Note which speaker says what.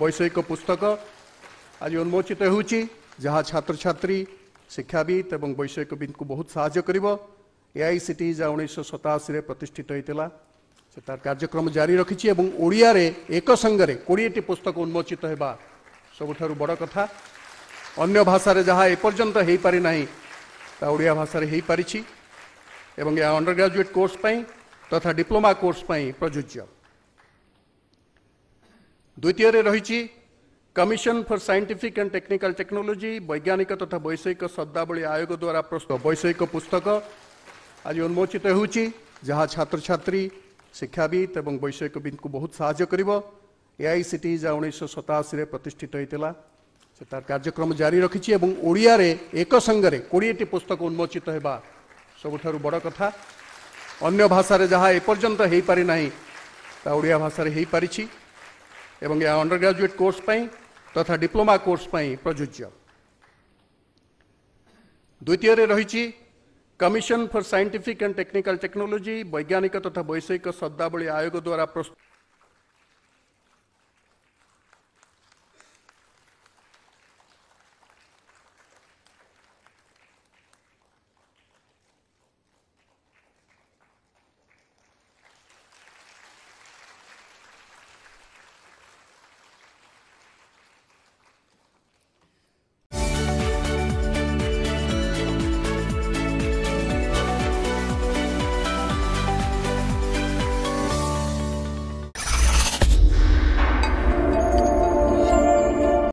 Speaker 1: বৈষয়িক পুস্তক আজ উন্মোচিত হচ্ছে যা ছাত্রছাত্রী শিক্ষাবিদ এবং বৈষয়িকবিদকে বহু সাহায্য করব এআইসিটি যা উনিশশো সতাশি প্রতিষ্ঠিত হয়েছিল সে তার কার্যক্রম জারি রাখি এবং ওড়িয়ারে একসঙ্গে কোড়িটি পুস্তক উন্মোচিত হওয়া সবুঠার বড় কথা অন্য ভাষার যা এপর্যন্ত হয়ে পি না তা ওড়িয়া ভাষার হয়ে পারিছি এবং এ অন্ডর গ্রাজুয়েট কোর্স তথা ডিপ্লোমা কোর্স প্রযোজ্য ଦ୍ୱିତୀୟରେ ରହିଛି commission for scientific and technical technology ବୈଜ୍ଞାନିକ ତଥା ବୈଷୟିକ ଶବ୍ଦାବଳୀ ଆୟୋଗ ଦ୍ୱାରା ପ୍ରସ୍ତୁତ ବୈଷୟିକ ପୁସ୍ତକ ଆଜି ଉନ୍ମୋଚିତ ହେଉଛି ଯାହା ଛାତ୍ରଛାତ୍ରୀ ଶିକ୍ଷାବିତ୍ ଏବଂ ବୈଷୟିକବିତ୍ଙ୍କୁ ବହୁତ ସାହାଯ୍ୟ କରିବ ଏଆଇସିଟି ଯାହା ଉଣେଇଶହ ସତାଅଶୀରେ ପ୍ରତିଷ୍ଠିତ ହୋଇଥିଲା ସେ ତାର କାର୍ଯ୍ୟକ୍ରମ ଜାରି ରଖିଛି ଏବଂ ଓଡ଼ିଆରେ ଏକ ସଙ୍ଗରେ କୋଡ଼ିଏଟି ପୁସ୍ତକ ଉନ୍ମୋଚିତ ହେବା ସବୁଠାରୁ ବଡ଼ କଥା ଅନ୍ୟ ଭାଷାରେ ଯାହା ଏପର୍ଯ୍ୟନ୍ତ ହୋଇପାରିନାହିଁ ତା ଓଡ଼ିଆ ଭାଷାରେ ହୋଇପାରିଛି ଏବଂ ଏହା ଅଣ୍ଡର ଗ୍ରାଜୁଏଟ୍ କୋର୍ସ ପାଇଁ ତଥା ଡିପ୍ଲୋମା କୋର୍ସ ପାଇଁ ପ୍ରଯୁଜ୍ୟ ଦ୍ୱିତୀୟରେ ରହିଛି commission for scientific and technical technology ବୈଜ୍ଞାନିକ ତଥା ବୈଷୟିକ ଶବ୍ଦାବଳୀ ଆୟୋଗ ଦ୍ୱାରା ପ୍ରସ୍ତୁତ